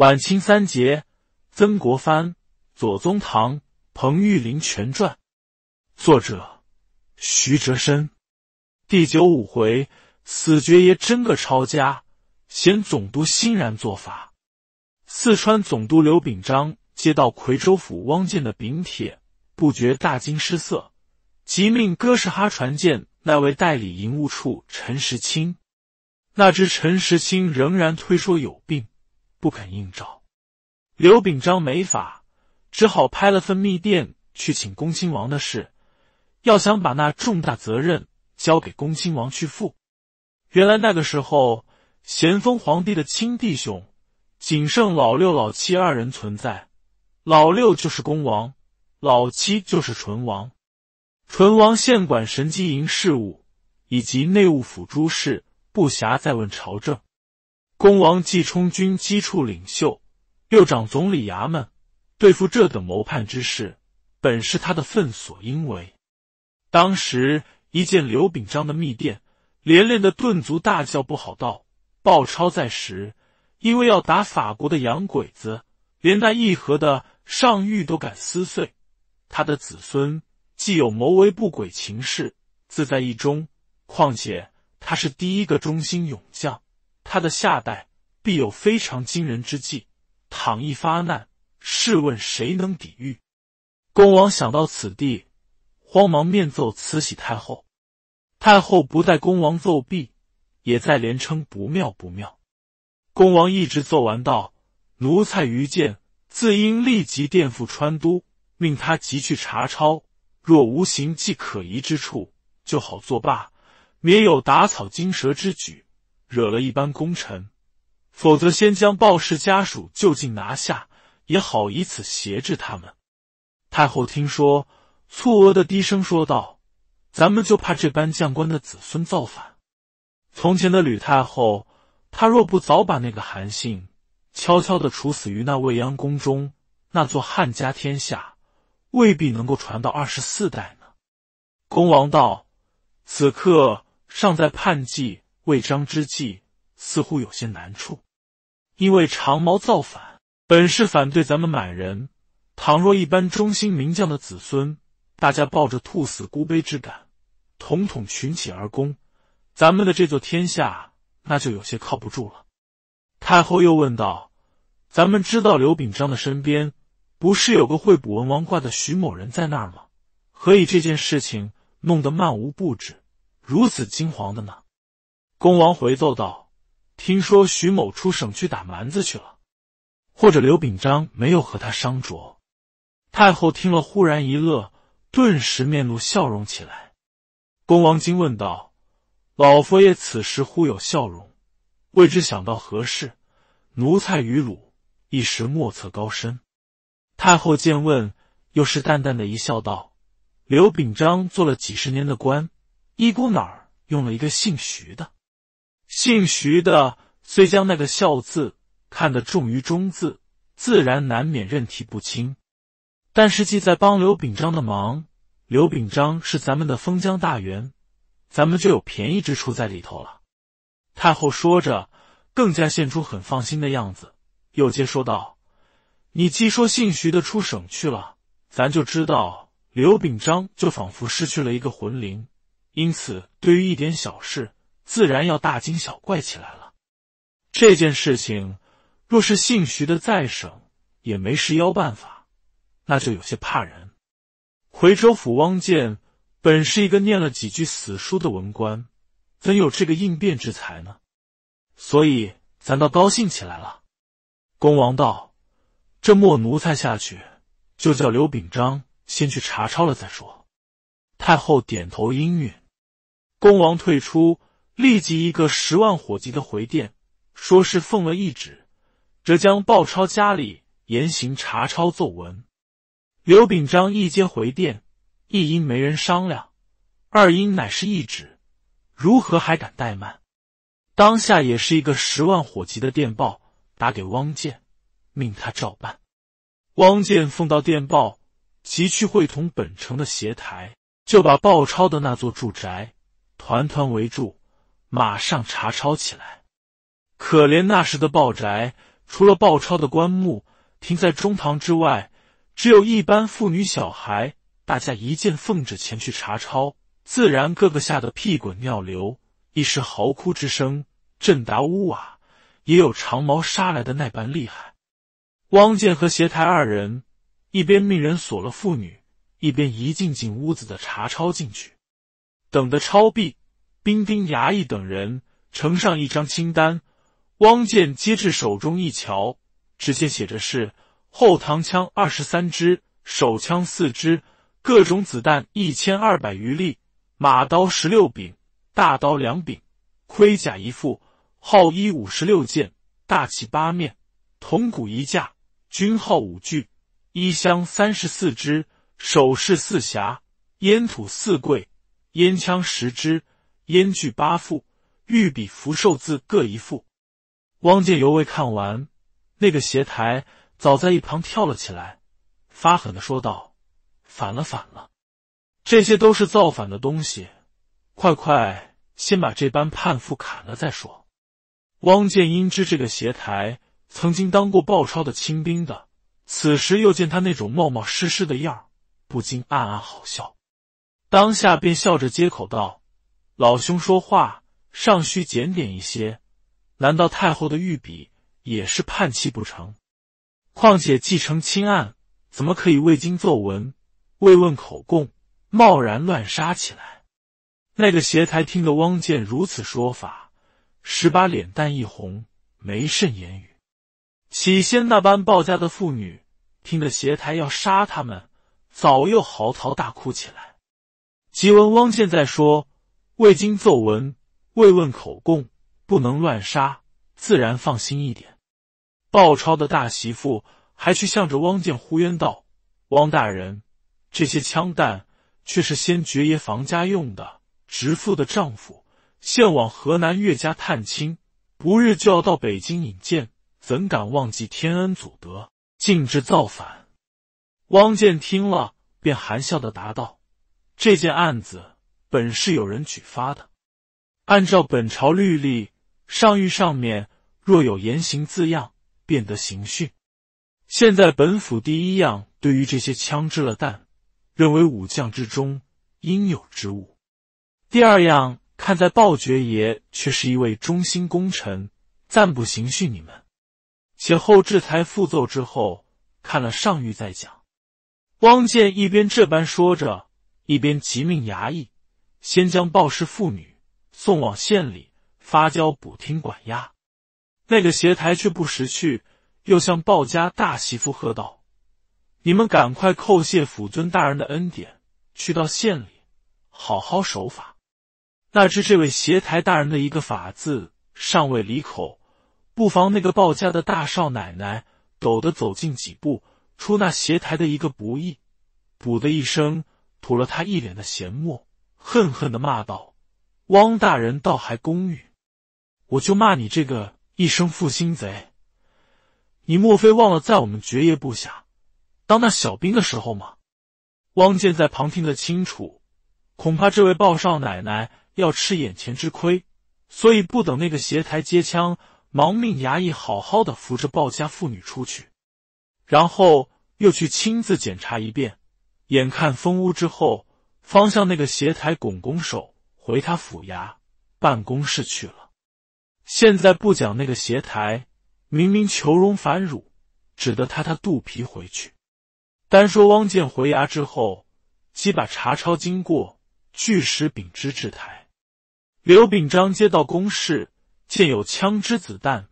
晚清三杰：曾国藩、左宗棠、彭玉麟全传，作者徐哲深。第九五回：死绝爷真个抄家，嫌总督欣然作法。四川总督刘秉章接到夔州府汪建的禀帖，不觉大惊失色，即命哥什哈传见那位代理营务处陈时清。那知陈时清仍然推说有病。不肯应召，刘秉章没法，只好拍了份密电去请恭亲王的事。要想把那重大责任交给恭亲王去负，原来那个时候，咸丰皇帝的亲弟兄仅剩老六、老七二人存在。老六就是恭王，老七就是醇王。醇王现管神机营事务以及内务府诸事，不暇再问朝政。恭王既充军机处领袖，又掌总理衙门，对付这等谋叛之事，本是他的份所应为。当时一见刘秉章的密电，连连的顿足大叫不好，道：“鲍超在时，因为要打法国的洋鬼子，连那议和的上谕都敢撕碎。他的子孙既有谋为不轨情事，自在意中。况且他是第一个忠心勇将。”他的下代必有非常惊人之计，倘一发难，试问谁能抵御？恭王想到此地，慌忙面奏慈禧太后。太后不待恭王奏毕，也在连称不妙不妙。恭王一直奏完道：“奴才愚见，自应立即垫付川都，命他即去查抄。若无行迹可疑之处，就好作罢，免有打草惊蛇之举。”惹了一般功臣，否则先将暴氏家属就近拿下，也好以此挟制他们。太后听说，蹙额的低声说道：“咱们就怕这般将官的子孙造反。从前的吕太后，她若不早把那个韩信悄悄的处死于那未央宫中，那座汉家天下未必能够传到二十四代呢。”恭王道：“此刻尚在叛计。”魏章之计似乎有些难处，因为长毛造反本是反对咱们满人，倘若一般忠心名将的子孙，大家抱着兔死孤悲之感，统统群起而攻，咱们的这座天下那就有些靠不住了。太后又问道：“咱们知道刘秉章的身边不是有个会卜文王卦的徐某人在那儿吗？何以这件事情弄得漫无布置，如此惊惶的呢？”恭王回奏道：“听说徐某出省去打蛮子去了，或者刘秉章没有和他商酌。”太后听了，忽然一乐，顿时面露笑容起来。恭王惊问道：“老佛爷此时忽有笑容，未知想到何事？奴才与汝一时莫测高深。”太后见问，又是淡淡的一笑道：“刘秉章做了几十年的官，一股脑儿用了一个姓徐的。”姓徐的虽将那个“孝”字看得重于“忠”字，自然难免认题不清。但是既在帮刘秉章的忙，刘秉章是咱们的封疆大员，咱们就有便宜之处在里头了。太后说着，更加现出很放心的样子，又接说道：“你既说姓徐的出省去了，咱就知道刘秉章就仿佛失去了一个魂灵，因此对于一点小事。”自然要大惊小怪起来了。这件事情若是姓徐的再省也没事，妖办法那就有些怕人。回州府汪健本是一个念了几句死书的文官，怎有这个应变之才呢？所以咱倒高兴起来了。恭王道：“这墨奴才下去，就叫刘秉章先去查抄了再说。”太后点头应允。恭王退出。立即一个十万火急的回电，说是奉了懿旨，浙江鲍超家里严刑查抄奏文。刘秉章一接回电，一因没人商量，二因乃是懿旨，如何还敢怠慢？当下也是一个十万火急的电报打给汪建，命他照办。汪建奉到电报，即去会同本城的协台，就把鲍超的那座住宅团团围住。马上查抄起来！可怜那时的报宅，除了报抄的棺木停在中堂之外，只有一般妇女小孩。大家一见奉旨前去查抄，自然个个吓得屁滚尿流，一时嚎哭之声震达屋瓦，也有长矛杀来的那般厉害。汪建和协台二人一边命人锁了妇女，一边一进进屋子的查抄进去，等的抄毕。兵丁、衙役等人呈上一张清单，汪建接至手中一瞧，只见写着是：后膛枪二十三支，手枪四支，各种子弹一千二百余粒，马刀十六柄，大刀两柄，盔甲一副，号衣五十六件，大旗八面，铜鼓一架，军号五具，衣箱三十四只，首饰四匣，烟土四柜，烟枪十支。烟具八副，御笔福寿字各一副。汪建犹未看完，那个斜台早在一旁跳了起来，发狠的说道：“反了反了，这些都是造反的东西，快快先把这班叛妇砍了再说。”汪建因知这个斜台曾经当过报抄的清兵的，此时又见他那种冒冒失失的样不禁暗暗好笑，当下便笑着接口道。老兄说话尚需检点一些，难道太后的御笔也是判欺不成？况且继承亲案，怎么可以未经奏闻、未问口供，贸然乱杀起来？那个协台听得汪建如此说法，十把脸蛋一红，没甚言语。起先那般暴家的妇女，听得协台要杀他们，早又嚎啕大哭起来。即闻汪建在说。未经奏闻、未问口供，不能乱杀，自然放心一点。鲍超的大媳妇还去向着汪建呼冤道：“汪大人，这些枪弹却是先爵爷房家用的。侄妇的丈夫现往河南岳家探亲，不日就要到北京引荐，怎敢忘记天恩祖德，竟制造反？”汪建听了，便含笑的答道：“这件案子。”本是有人举发的，按照本朝律例，上谕上面若有言行字样，便得刑讯。现在本府第一样，对于这些枪支了弹，认为武将之中应有之物；第二样，看在暴爵爷却是一位忠心功臣，暂不刑讯你们。且后制裁复奏之后，看了上谕再讲。汪建一边这般说着，一边急命衙役。先将暴氏妇女送往县里，发交补厅管押。那个邪台却不识趣，又向鲍家大媳妇喝道：“你们赶快叩谢府尊大人的恩典，去到县里好好守法。”那知这位协台大人的一个“法”字尚未离口，不妨那个鲍家的大少奶奶抖得走近几步，出那邪台的一个不义，补的一声，吐了他一脸的咸沫。恨恨的骂道：“汪大人倒还公允，我就骂你这个一生负心贼！你莫非忘了在我们爵爷部下当那小兵的时候吗？”汪健在旁听得清楚，恐怕这位鲍少奶奶要吃眼前之亏，所以不等那个斜台接枪，忙命衙役好好的扶着鲍家妇女出去，然后又去亲自检查一遍。眼看封屋之后。方向那个斜台拱拱手回他府衙办公室去了。现在不讲那个斜台，明明求荣反辱，只得塌塌肚皮回去。单说汪建回衙之后，即把查抄经过据实禀知制台。刘秉章接到公事，见有枪支子弹，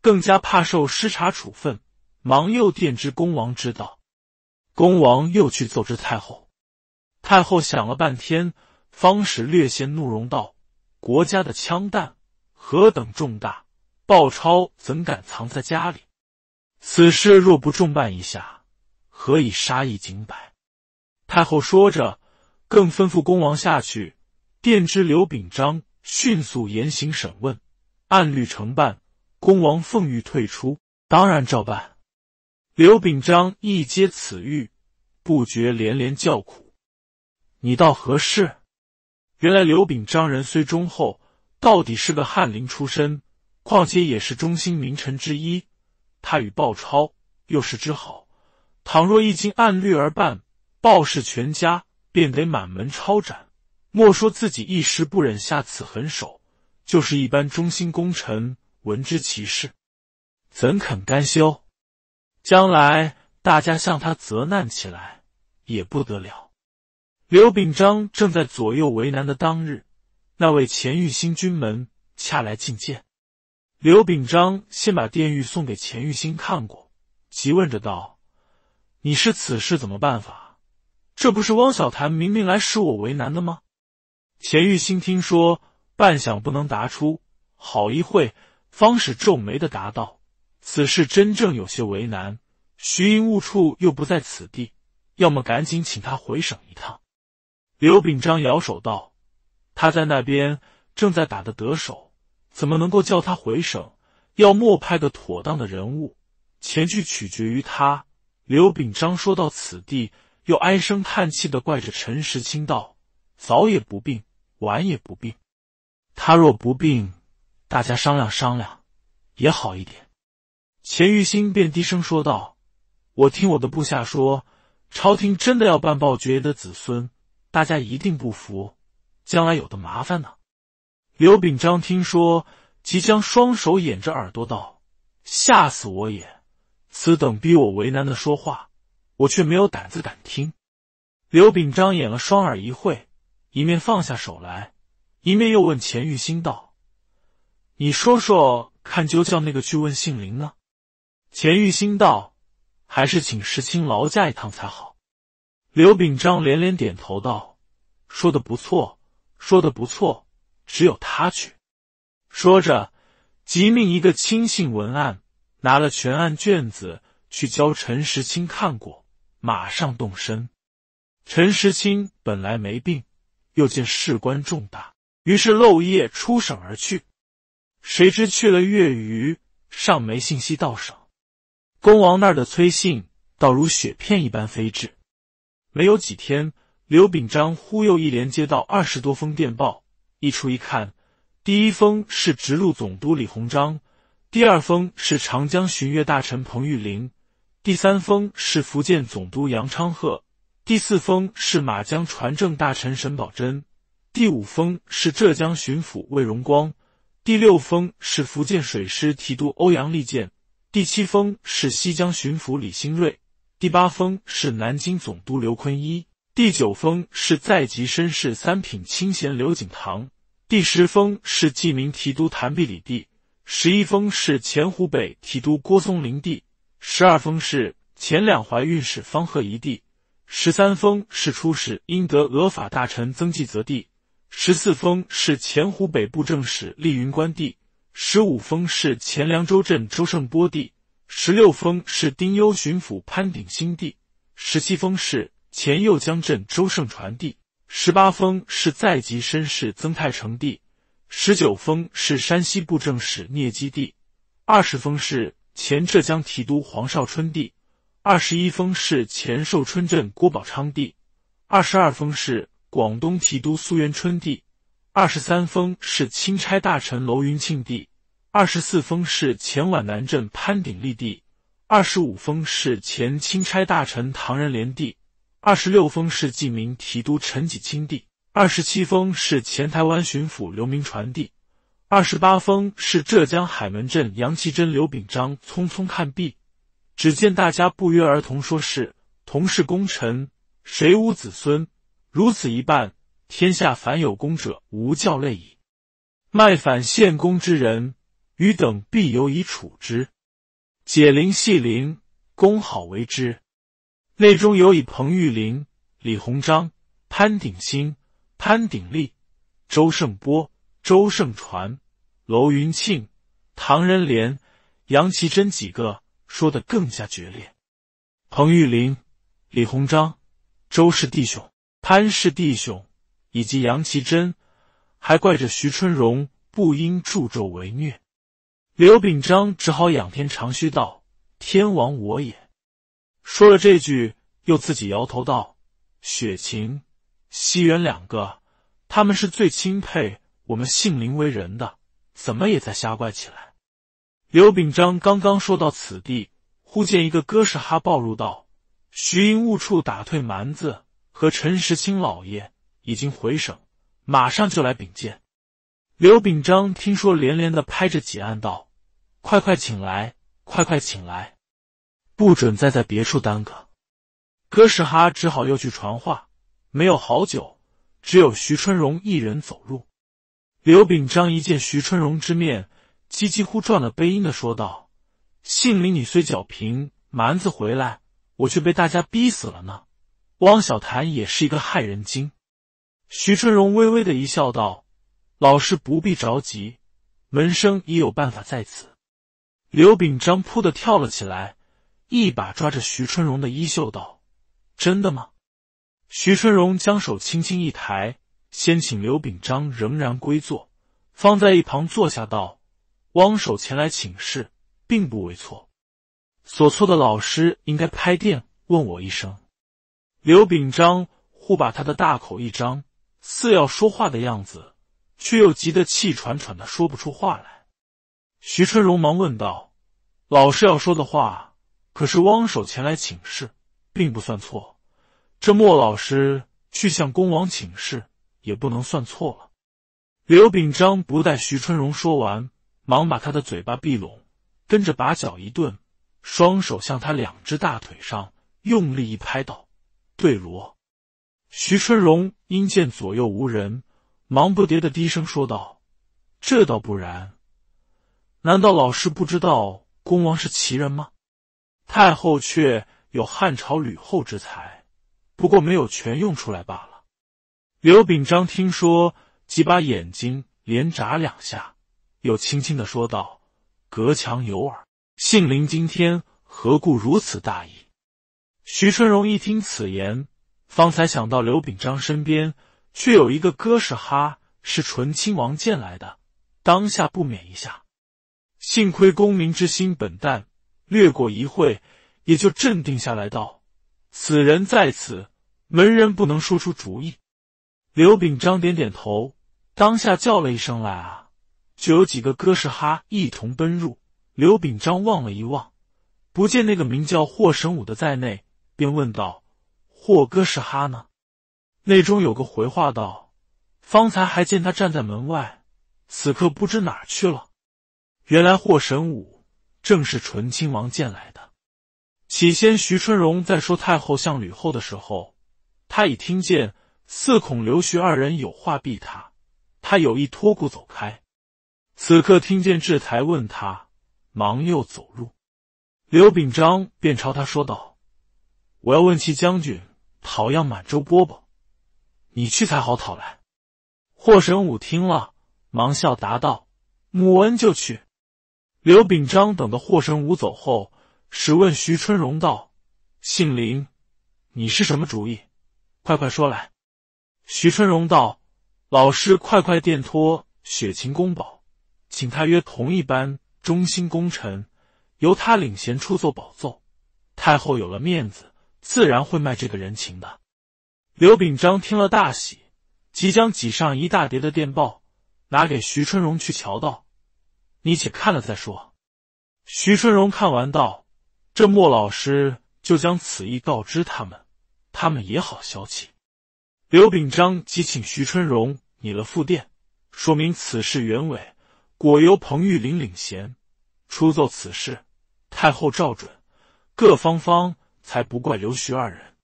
更加怕受失察处分，忙又电知恭王知道。恭王又去奏知太后。太后想了半天，方始略显怒容道：“国家的枪弹何等重大，鲍超怎敢藏在家里？此事若不重办一下，何以杀一儆百？”太后说着，更吩咐恭王下去，电知刘秉章迅速严刑审问，按律承办。恭王奉谕退出，当然照办。刘秉章一接此谕，不觉连连叫苦。你倒何事？原来刘秉章人虽忠厚，到底是个翰林出身，况且也是中兴名臣之一。他与鲍超又是之好，倘若一经按律而办，鲍氏全家便得满门抄斩。莫说自己一时不忍下此狠手，就是一般忠心功臣，闻之其事，怎肯甘休？将来大家向他责难起来，也不得了。刘秉章正在左右为难的当日，那位钱玉新军门恰来觐见。刘秉章先把电玉送给钱玉新看过，急问着道：“你是此事怎么办法？这不是汪小谭明明来使我为难的吗？”钱玉新听说，半晌不能答出，好一会方使皱眉的答道：“此事真正有些为难，徐英务处又不在此地，要么赶紧请他回省一趟。”刘秉章摇手道：“他在那边正在打的得手，怎么能够叫他回省？要莫派个妥当的人物前去，取决于他。”刘秉章说到此地，又唉声叹气的怪着陈时清道：“早也不病，晚也不病。他若不病，大家商量商量也好一点。”钱玉新便低声说道：“我听我的部下说，朝廷真的要办报爵爷的子孙。”大家一定不服，将来有的麻烦呢。刘秉章听说，即将双手掩着耳朵道：“吓死我也！此等逼我为难的说话，我却没有胆子敢听。”刘秉章掩了双耳一会，一面放下手来，一面又问钱玉兴道：“你说说看，究叫那个去问姓林呢？”钱玉兴道：“还是请石青劳驾一趟才好。”刘秉章连连点头道：“说的不错，说的不错，只有他去。”说着，即命一个亲信文案拿了全案卷子去交陈时清看过，马上动身。陈时清本来没病，又见事关重大，于是漏夜出省而去。谁知去了月余，尚没信息到省，恭王那儿的催信倒如雪片一般飞至。没有几天，刘秉章忽又一连接到二十多封电报。一出一看，第一封是直路总督李鸿章，第二封是长江巡阅大臣彭玉麟，第三封是福建总督杨昌赫，第四封是马江船政大臣沈葆桢，第五封是浙江巡抚魏荣光，第六封是福建水师提督欧阳利剑，第七封是西江巡抚李兴瑞。第八封是南京总督刘坤一，第九封是在籍身士三品清贤刘景堂，第十封是记名提督谭必礼第，十一封是前湖北提督郭松林第，十二封是前两淮运使方鹤仪第，十三封是出使英德俄法大臣曾纪泽第，十四封是前湖北布政使厉云官第，十五封是前凉州镇周胜波弟。十六封是丁忧巡抚潘鼎新地十七封是前右江镇周盛传弟，十八封是在籍绅士曾泰成弟，十九封是山西布政使聂基弟，二十封是前浙江提督黄绍春弟，二十一封是前寿春镇郭宝昌弟，二十二封是广东提督苏元春弟，二十三封是钦差大臣楼云庆弟。二十四封是前皖南镇潘鼎立地，二十五封是前钦差大臣唐仁廉地，二十六封是纪名提督陈己清地，二十七封是前台湾巡抚刘铭传弟，二十八封是浙江海门镇杨其珍刘炳章匆匆看毕，只见大家不约而同说是同是功臣，谁无子孙？如此一办，天下凡有功者无教类矣。卖反献功之人。余等必有以处之，解铃系铃，公好为之。内中有以彭玉麟、李鸿章、潘鼎新、潘鼎立、周盛波、周盛传、楼云庆、唐仁廉、杨奇珍几个说的更加决裂。彭玉麟、李鸿章、周氏弟兄、潘氏弟兄以及杨奇珍，还怪着徐春荣不应助纣为虐。刘秉章只好仰天长吁道：“天亡我也！”说了这句，又自己摇头道：“雪晴、西园两个，他们是最钦佩我们姓林为人的，怎么也在瞎怪起来？”刘秉章刚刚说到此地，忽见一个哥什哈暴露道：“徐英误触打退蛮子，和陈时清老爷已经回省，马上就来禀见。”刘秉章听说，连连的拍着几案道。快快请来，快快请来！不准再在别处耽搁。哥什哈只好又去传话。没有好久，只有徐春荣一人走路。刘秉章一见徐春荣之面，几几乎转了悲音的说道：“姓李，你虽剿平蛮子回来，我却被大家逼死了呢。汪小谭也是一个害人精。”徐春荣微微的一笑道：“老师不必着急，门生已有办法在此。”刘秉章扑的跳了起来，一把抓着徐春荣的衣袖，道：“真的吗？”徐春荣将手轻轻一抬，先请刘秉章仍然归坐，方在一旁坐下，道：“汪守前来请示，并不为错。所错的老师，应该拍电问我一声。”刘秉章忽把他的大口一张，似要说话的样子，却又急得气喘喘的，说不出话来。徐春荣忙问道：“老师要说的话，可是汪守前来请示，并不算错。这莫老师去向恭王请示，也不能算错了。”刘秉章不待徐春荣说完，忙把他的嘴巴闭拢，跟着把脚一顿，双手向他两只大腿上用力一拍，道：“对罗！”徐春荣因见左右无人，忙不迭的低声说道：“这倒不然。”难道老师不知道恭王是奇人吗？太后却有汉朝吕后之才，不过没有全用出来罢了。刘秉章听说，即把眼睛连眨两下，又轻轻的说道：“隔墙有耳，杏林今天何故如此大意？”徐春荣一听此言，方才想到刘秉章身边却有一个哥什哈是纯亲王荐来的，当下不免一下。幸亏功名之心本淡，略过一会也就镇定下来，道：“此人在此，门人不能说出主意。”刘秉章点点头，当下叫了一声：“来啊！”就有几个哥什哈一同奔入。刘秉章望了一望，不见那个名叫霍神武的在内，便问道：“霍哥什哈呢？”内中有个回话道：“方才还见他站在门外，此刻不知哪去了。”原来霍神武正是纯亲王荐来的。起先，徐春荣在说太后像吕后的时候，他已听见四孔刘徐二人有话避他，他有意托故走开。此刻听见志才问他，忙又走入。刘秉章便朝他说道：“我要问齐将军讨样满洲饽饽，你去才好讨来。”霍神武听了，忙笑答道：“母恩就去。”刘秉章等的霍神武走后，始问徐春荣道：“姓林，你是什么主意？快快说来。”徐春荣道：“老师，快快电托雪晴宫宝，请他约同一班忠心功臣，由他领衔出奏宝奏，太后有了面子，自然会卖这个人情的。”刘秉章听了大喜，即将挤上一大叠的电报拿给徐春荣去瞧道。你且看了再说。徐春荣看完道：“这莫老师就将此意告知他们，他们也好消气。”刘秉章即请徐春荣拟了复电，说明此事原委。果由彭玉麟领衔出奏此事，太后照准，各方方才不怪刘徐二人。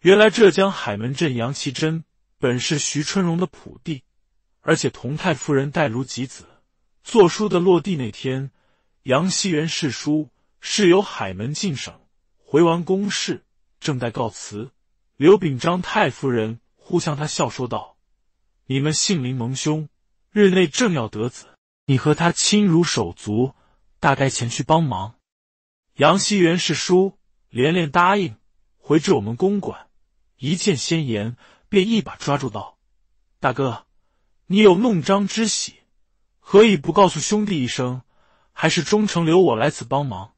原来浙江海门镇杨其贞本是徐春荣的仆弟，而且同太夫人待如己子。做书的落地那天，杨希元试书是由海门进省，回完公事，正待告辞，刘秉章太夫人忽向他笑说道：“你们姓林盟兄日内正要得子，你和他亲如手足，大概前去帮忙。”杨希元世书连连答应，回至我们公馆，一见先言，便一把抓住道：“大哥，你有弄璋之喜。”何以不告诉兄弟一声？还是忠诚留我来此帮忙？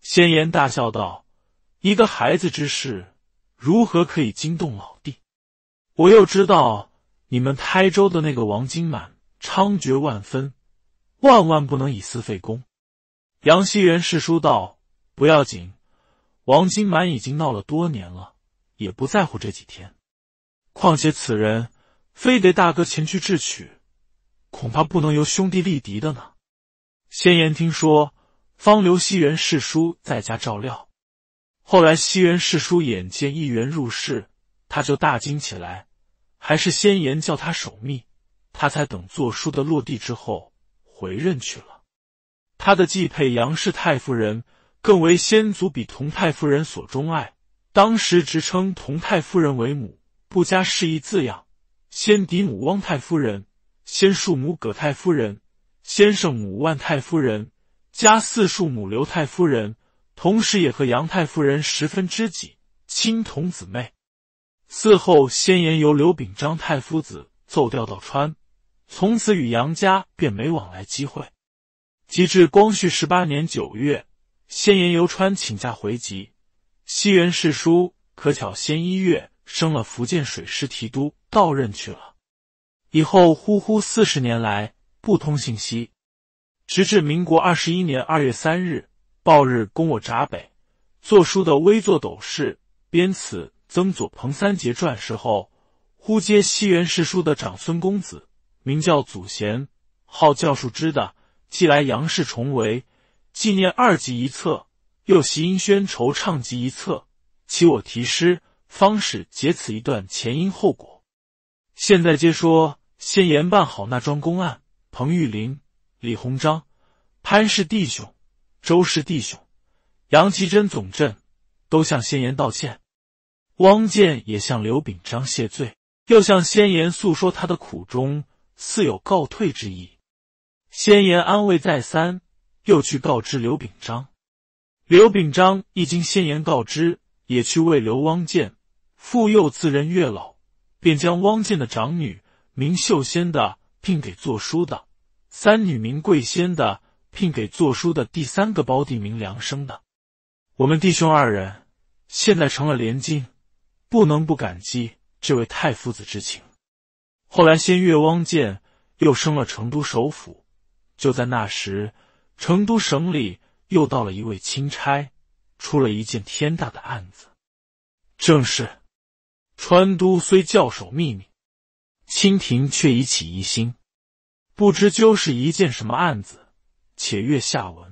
仙颜大笑道：“一个孩子之事，如何可以惊动老弟？我又知道你们台州的那个王金满猖獗万分，万万不能以私废公。”杨希元世叔道：“不要紧，王金满已经闹了多年了，也不在乎这几天。况且此人非得大哥前去智取。”恐怕不能由兄弟力敌的呢。先言听说，方留西元世叔在家照料。后来西元世叔眼见一员入世，他就大惊起来。还是先言叫他守密，他才等做书的落地之后回任去了。他的继配杨氏太夫人更为先祖比同太夫人所钟爱，当时直称同太夫人为母，不加谥意字样。先嫡母汪太夫人。先庶母葛太夫人，先生母万太夫人，加四庶母刘太夫人，同时也和杨太夫人十分知己，亲同姊妹。嗣后，先言由刘秉章太夫子奏调到川，从此与杨家便没往来机会。及至光绪十八年九月，先言由川请假回籍，西园侍书可巧先一月升了福建水师提督，到任去了。以后呼呼四十年来不通信息，直至民国二十一年二月三日，报日公我闸北，作书的微作斗士编此曾左彭三杰传时候，忽接西元世书的长孙公子，名叫祖贤，号教树之的寄来杨氏重围纪念二级一册，又习音轩惆怅集一册，其我题诗方始解此一段前因后果。现在皆说。先言办好那桩公案，彭玉林、李鸿章、潘氏弟兄、周氏弟兄、杨奇珍总镇都向先言道歉。汪健也向刘秉章谢罪，又向先言诉说他的苦衷，似有告退之意。先言安慰再三，又去告知刘秉章。刘秉章一经先言告知，也去慰留汪建，复幼自任月老，便将汪建的长女。名秀仙的聘给做书的，三女名贵仙的聘给做书的，第三个胞弟名梁生的。我们弟兄二人现在成了连襟，不能不感激这位太夫子之情。后来仙月汪建又升了成都首府，就在那时，成都省里又到了一位钦差，出了一件天大的案子。正是，川都虽教守秘密。清廷却已起疑心，不知究是一件什么案子，且阅下文。